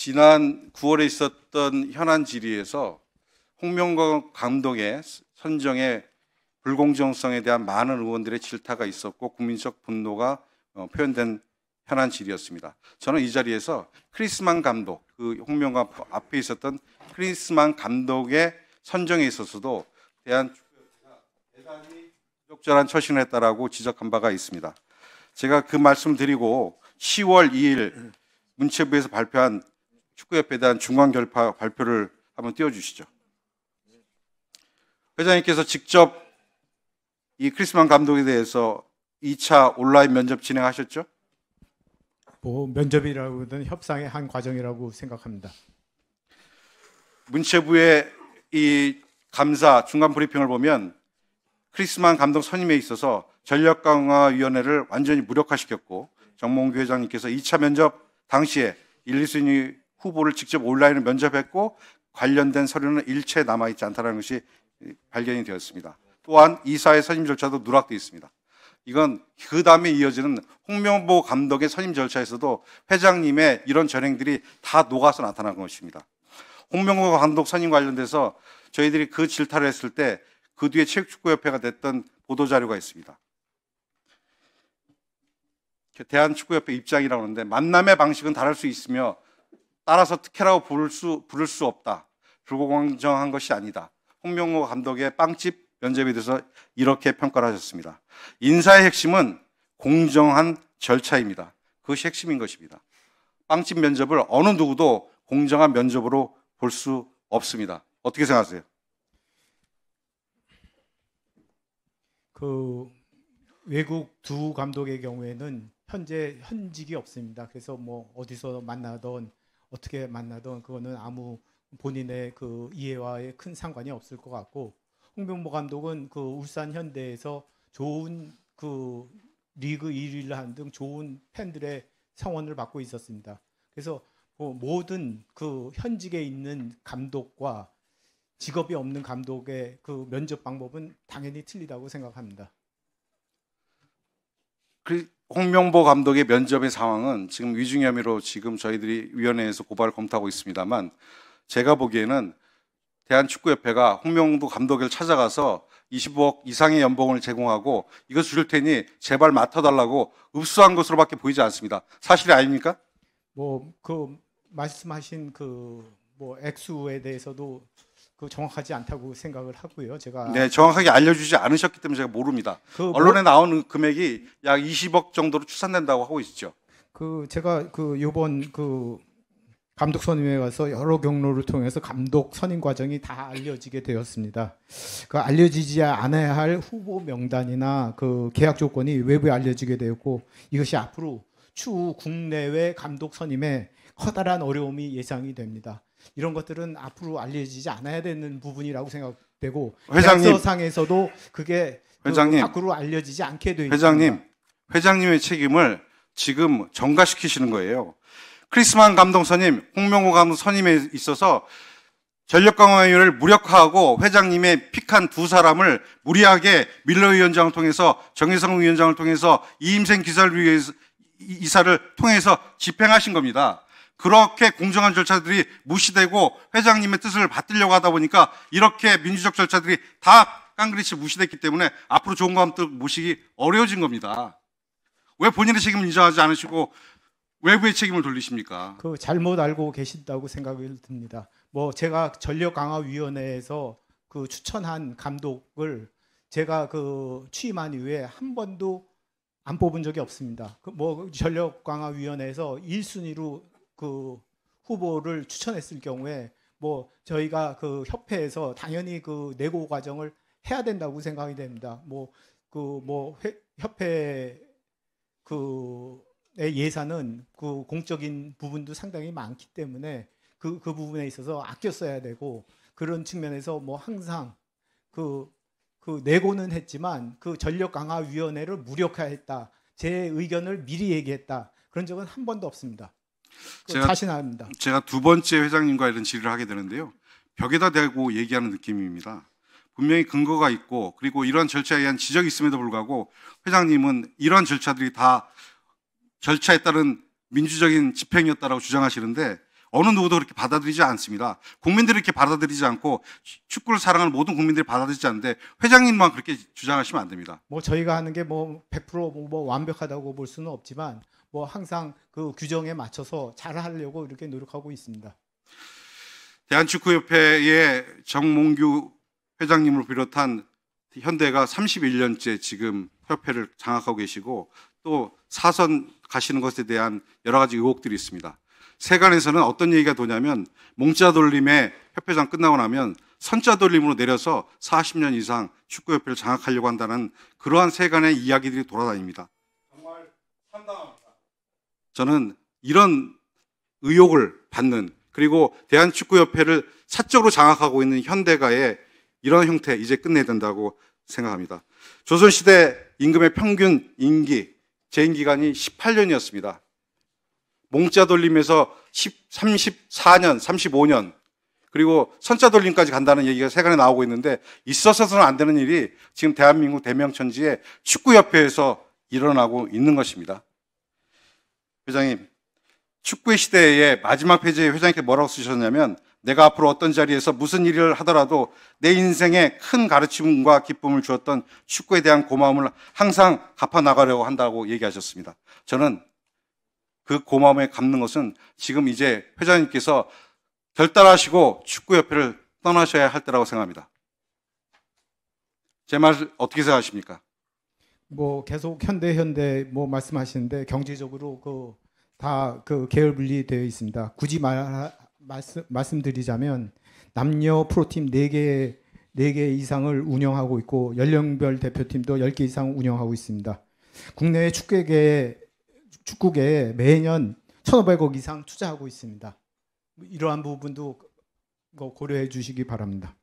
지난 9월에 있었던 현안 질의에서 홍명건 감독의 선정의 불공정성에 대한 많은 의원들의 질타가 있었고 국민적 분노가 어, 표현된 현안 질의였습니다. 저는 이 자리에서 크리스만 감독, 그 홍명건 앞에 있었던 크리스만 감독의 선정에 있어서도 대한 대단히 부적절한 처신을 했다라고 지적한 바가 있습니다. 제가 그 말씀 드리고 10월 2일 문체부에서 발표한 축구협회에 대한 중간 결파 발표를 한번 띄워주시죠. 회장님께서 직접 이 크리스만 감독에 대해서 2차 온라인 면접 진행하셨죠? 뭐 면접이라고든 협상의 한 과정이라고 생각합니다. 문체부의 이 감사 중간 브리핑을 보면 크리스만 감독 선임에 있어서 전력 강화 위원회를 완전히 무력화시켰고 정몽규 회장님께서 2차 면접 당시에 1, 2순위 후보를 직접 온라인으로 면접했고 관련된 서류는 일체 남아있지 않다는 것이 발견이 되었습니다. 또한 이사의 선임 절차도 누락돼 있습니다. 이건 그 다음에 이어지는 홍명보 감독의 선임 절차에서도 회장님의 이런 전행들이 다 녹아서 나타난 것입니다. 홍명보 감독 선임 관련돼서 저희들이 그 질타를 했을 때 그 뒤에 체육축구협회가 냈던 보도자료가 있습니다. 대한축구협회 입장이라고 하는데 만남의 방식은 다를 수 있으며 따라서 특혜라고 부를 수, 부를 수 없다. 불공정한 것이 아니다. 홍명호 감독의 빵집 면접에 대해서 이렇게 평가를 하셨습니다. 인사의 핵심은 공정한 절차입니다. 그것이 핵심인 것입니다. 빵집 면접을 어느 누구도 공정한 면접으로 볼 수 없습니다. 어떻게 생각하세요? 그 외국 두 감독의 경우에는 현재 현직이 없습니다. 그래서 뭐 어디서 만나던 어떻게 만나든 그거는 아무 본인의 그 이해와의 큰 상관이 없을 것 같고 홍명보 감독은 그 울산 현대에서 좋은 그 리그 1위를 한 등 좋은 팬들의 성원을 받고 있었습니다. 그래서 그 모든 그 현직에 있는 감독과 직업이 없는 감독의 그 면접 방법은 당연히 틀리다고 생각합니다. 그 홍명보 감독의 면접의 상황은 지금 위중 혐의로 지금 저희들이 위원회에서 고발을 검토하고 있습니다만 제가 보기에는 대한축구협회가 홍명보 감독을 찾아가서 20억 이상의 연봉을 제공하고 이거 줄 테니 제발 맡아달라고 읍수한 것으로밖에 보이지 않습니다. 사실이 아닙니까? 뭐 그 말씀하신 그 뭐 액수에 대해서도 그 정확하지 않다고 생각을 하고요. 제가 네, 정확하게 알려주지 않으셨기 때문에 제가 모릅니다. 그 언론에 뭐... 나오 금액이 약 20억 정도로 추산된다고 하고 있죠. 그 제가 그 요번 그 감독 선임에 가서 여러 경로를 통해서 감독 선임 과정이 다 알려지게 되었습니다. 그 알려지지 않아야 할 후보 명단이나 그 계약 조건이 외부에 알려지게 되었고 이것이 앞으로 추후 국내외 감독 선임에 커다란 어려움이 예상이 됩니다. 이런 것들은 앞으로 알려지지 않아야 되는 부분이라고 생각되고 회장님 상에서도 그게 회장님 그 밖으로 알려지지 않게 돼 회장님 있습니다. 회장님의 책임을 지금 전가시키시는 거예요. 크리스만 감독 선임, 홍명호 감독 선임에 있어서 전력 강화위원회를 무력화하고 회장님의 픽한 두 사람을 무리하게 밀러 위원장을 통해서 정혜성 위원장을 통해서 이임생 기사를 위해서 이사를 통해서 집행하신 겁니다. 그렇게 공정한 절차들이 무시되고 회장님의 뜻을 받들려고 하다 보니까 이렇게 민주적 절차들이 다 깡그리치 무시됐기 때문에 앞으로 좋은 감독 모시기 어려워진 겁니다. 왜 본인의 책임을 인정하지 않으시고 외부의 책임을 돌리십니까? 그 잘못 알고 계신다고 생각이 듭니다. 뭐 제가 전력 강화 위원회에서 그 추천한 감독을 제가 그 취임한 이후에 한 번도 안 뽑은 적이 없습니다. 그뭐 전력 강화 위원회에서 1순위로 그 후보를 추천했을 경우에 뭐 저희가 그 협회에서 당연히 그 내고 과정을 해야 된다고 생각이 됩니다. 뭐 그뭐 그뭐 협회 그의 예산은 그 공적인 부분도 상당히 많기 때문에 그그 그 부분에 있어서 아껴 써야 되고 그런 측면에서 뭐 항상 그그 그 내고는 했지만 그 전력 강화 위원회를 무력화했다. 제 의견을 미리 얘기했다. 그런 적은 한 번도 없습니다. 제가, 자신합니다. 제가 두 번째 회장님과 이런 질의를 하게 되는데요. 벽에다 대고 얘기하는 느낌입니다. 분명히 근거가 있고 그리고 이런 절차에 의한 지적이 있음에도 불구하고 회장님은 이러한 절차들이 다 절차에 따른 민주적인 집행이었다라고 주장하시는데 어느 누구도 그렇게 받아들이지 않습니다. 국민들이 이렇게 받아들이지 않고 축구를 사랑하는 모든 국민들이 받아들이지 않는데 회장님만 그렇게 주장하시면 안 됩니다. 뭐 저희가 하는 게 뭐 1 0 0 뭐 완벽하다고 볼 수는 없지만 뭐 항상 그 규정에 맞춰서 잘 하려고 이렇게 노력하고 있습니다. 대한축구협회의 정몽규 회장님을 비롯한 현대가 31년째 지금 협회를 장악하고 계시고 또 사선 가시는 것에 대한 여러 가지 의혹들이 있습니다. 세간에서는 어떤 얘기가 도냐면 몽자 돌림에 협회장 끝나고 나면 선자 돌림으로 내려서 40년 이상 축구협회를 장악하려고 한다는 그러한 세간의 이야기들이 돌아다닙니다. 저는 이런 의혹을 받는 그리고 대한축구협회를 사적으로 장악하고 있는 현대가의 이런 형태 이제 끝내야 된다고 생각합니다. 조선시대 임금의 평균 임기, 재임기간이 18년이었습니다. 몽자 돌림에서 10, 34년, 35년, 그리고 선자 돌림까지 간다는 얘기가 세간에 나오고 있는데 있어서는 안 되는 일이 지금 대한민국 대명천지의 축구협회에서 일어나고 있는 것입니다. 회장님, 축구의 시대에 마지막 페이지에 회장님께 뭐라고 쓰셨냐면 내가 앞으로 어떤 자리에서 무슨 일을 하더라도 내 인생에 큰 가르침과 기쁨을 주었던 축구에 대한 고마움을 항상 갚아나가려고 한다고 얘기하셨습니다. 저는 그 고마움에 갚는 것은 지금 이제 회장님께서 결단하시고 축구협회를 떠나셔야 할 때라고 생각합니다. 제 말 어떻게 생각하십니까? 뭐 계속 현대 현대 뭐 말씀하시는데 경제적으로 그 다그 그 계열 분리되어 있습니다. 굳이 말 말씀 말씀드리자면 남녀 프로팀 4개 4개 이상을 운영하고 있고 연령별 대표팀도 10개 이상 운영하고 있습니다. 국내 축구계 축구계 매년 1,500억 이상 투자하고 있습니다. 이러한 부분도 그 고려해 주시기 바랍니다.